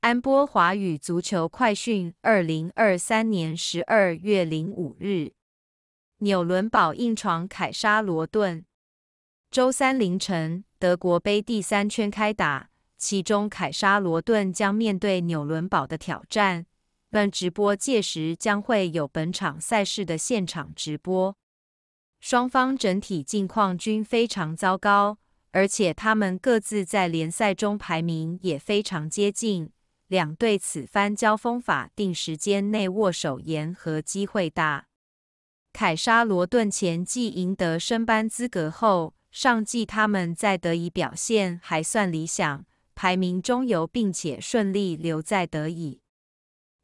安波华语足球快讯，二零二三年十二月零五日。纽伦堡硬闯凯沙罗顿。周三凌晨，德国杯第三圈开打，其中凯沙罗顿将面对纽伦堡的挑战。本直播届时将会有本场赛事的现场直播。双方整体近况均非常糟糕，而且他们各自在联赛中排名也非常接近。两队此番交锋，法定时间内握手言和机会大。凯沙罗顿前季赢得升班资格后，上季他们在德乙表现还算理想，排名中游，并且顺利留在德乙。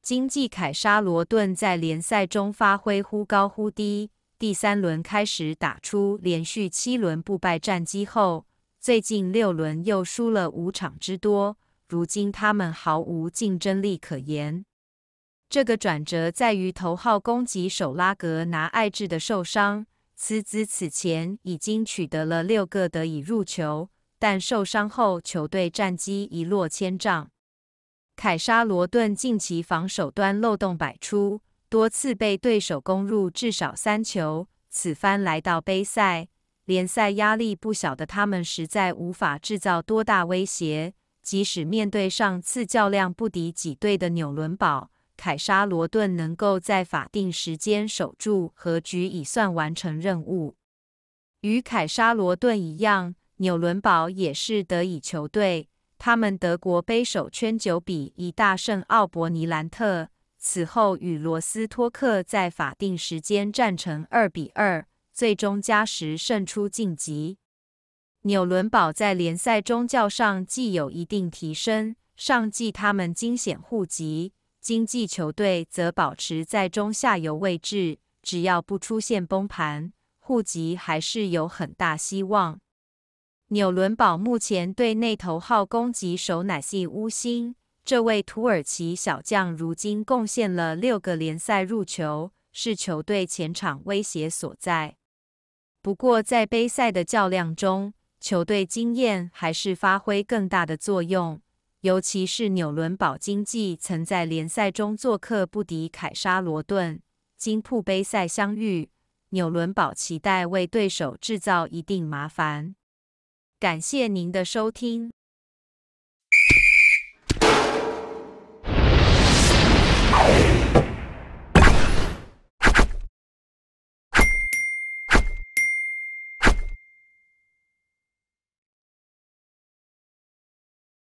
今季凯沙罗顿在联赛中发挥忽高忽低，第三轮开始打出连续七轮不败战绩后，最近六轮又输了五场之多。如今他们毫无竞争力可言。这个转折在于头号攻击手拉格拿艾治的受伤。此子此前已经取得了六个得以入球，但受伤后球队战绩一落千丈。凯沙罗顿近期防守端漏洞百出，多次被对手攻入至少三球。此番来到杯赛，联赛压力不小的他们实在无法制造多大威胁。即使面对上次较量不敌几队的纽伦堡，凯沙罗顿能够在法定时间守住和局，已算完成任务。与凯沙罗顿一样，纽伦堡也是德乙球队，他们德国杯首圈九比一大胜奥伯尼兰特，此后与罗斯托克在法定时间战成二比二，最终加时胜出晋级。纽伦堡在联赛中较上季有一定提升，上季他们惊险护级，经济球队则保持在中下游位置。只要不出现崩盘，护级还是有很大希望。纽伦堡目前队内头号攻击手乃系乌星，这位土耳其小将如今贡献了六个联赛入球，是球队前场威胁所在。不过在杯赛的较量中，球队经验还是发挥更大的作用，尤其是纽伦堡经济曾在联赛中做客不敌凯沙罗顿，金铺杯赛相遇，纽伦堡期待为对手制造一定麻烦。感谢您的收听。